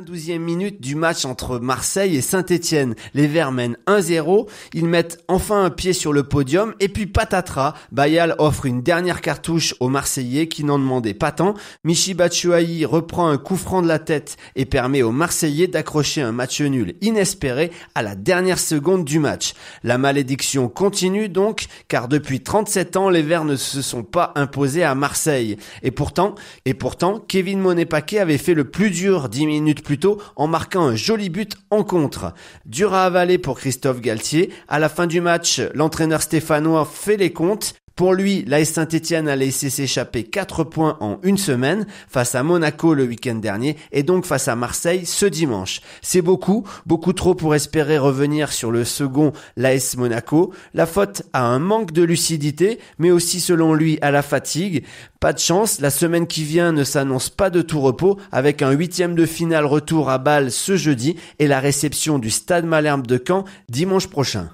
12 e minute du match entre Marseille et Saint-Etienne. Les Verts mènent 1-0, ils mettent enfin un pied sur le podium et puis patatras, Bayal offre une dernière cartouche aux Marseillais qui n'en demandaient pas tant. Michi Batshuayi reprend un coup franc de la tête et permet aux Marseillais d'accrocher un match nul inespéré à la dernière seconde du match. La malédiction continue donc car depuis 37 ans les Verts ne se sont pas imposés à Marseille. Et pourtant, et pourtant Kevin Monet-Paquet avait fait le plus dur 10 minutes plutôt en marquant un joli but en contre. Dur à avaler pour Christophe Galtier. À la fin du match, l'entraîneur stéphanois fait les comptes pour lui, l'AS Saint-Etienne a laissé s'échapper 4 points en une semaine, face à Monaco le week-end dernier et donc face à Marseille ce dimanche. C'est beaucoup, beaucoup trop pour espérer revenir sur le second l'AS Monaco. La faute à un manque de lucidité, mais aussi selon lui à la fatigue. Pas de chance, la semaine qui vient ne s'annonce pas de tout repos avec un huitième de finale retour à Bâle ce jeudi et la réception du Stade Malherbe de Caen dimanche prochain.